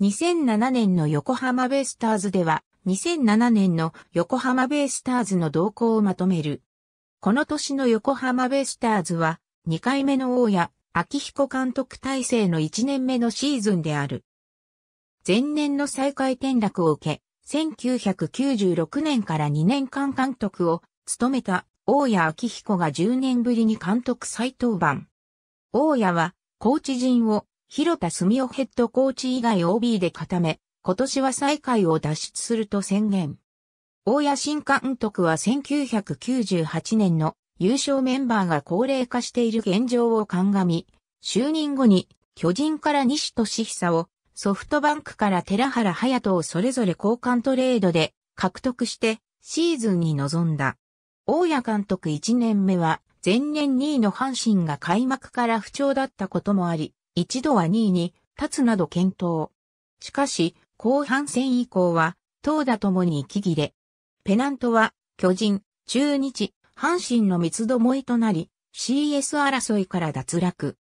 2007年の横浜ベイスターズでは、2007年の横浜ベイスターズの動向をまとめる。この年の横浜ベイスターズは、2回目の大谷、秋彦監督体制の1年目のシーズンである。前年の再開転落を受け、1996年から2年間監督を務めた大谷秋彦が10年ぶりに監督再登板。大谷はコーチ陣を広田澄夫ヘッドコーチ以外 OB で固め、今年は最下位を脱出すると宣言。大谷新監督は1998年の優勝メンバーが高齢化している現状を鑑み、就任後に巨人から西俊久を、ソフトバンクから寺原隼人をそれぞれ交換トレードで獲得してシーズンに臨んだ。大谷監督1年目は前年2位の阪神が開幕から不調だったこともあり、一度は2位に立つなど検討。しかし、後半戦以降は、投打ともに息切れ。ペナントは、巨人、中日、阪神の三つどもいとなり、CS 争いから脱落。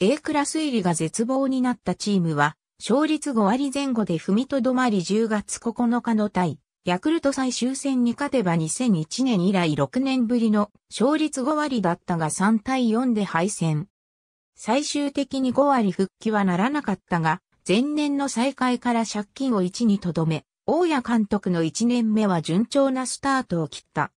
A クラス入りが絶望になったチームは、勝率5割前後で踏みとどまり10月9日の対、ヤクルト最終戦に勝てば2001年以来6年ぶりの勝率5割だったが3対4で敗戦。最終的に5割復帰はならなかったが、前年の再開から借金を1にとどめ、大谷監督の1年目は順調なスタートを切った。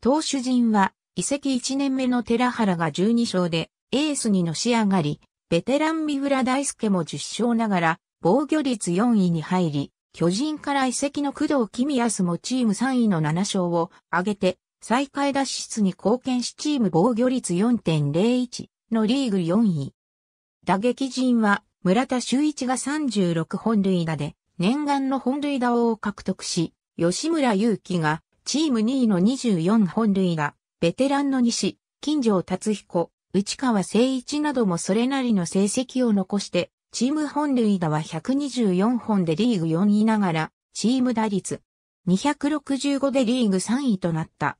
投手陣は、移籍1年目の寺原が12勝で、エースにのし上がり、ベテラン三浦大輔も10勝ながら、防御率4位に入り、巨人から移籍の工藤公康もチーム3位の7勝を挙げて、再開脱出に貢献しチーム防御率4.01、のリーグ4位。打撃陣は村田修一が36本塁打で念願の本塁打王を獲得し、吉村祐希がチーム2位の24本塁打、ベテランの西、金城達彦、内川誠一などもそれなりの成績を残して、チーム本塁打は124本でリーグ4位ながら、チーム打率265でリーグ3位となった。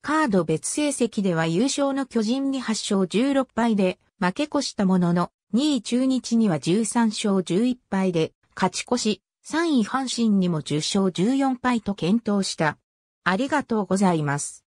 カード別成績では優勝の巨人に8勝16敗で負け越したものの、2位中日には13勝11敗で勝ち越し、3位阪神にも10勝14敗と検討した。ありがとうございます。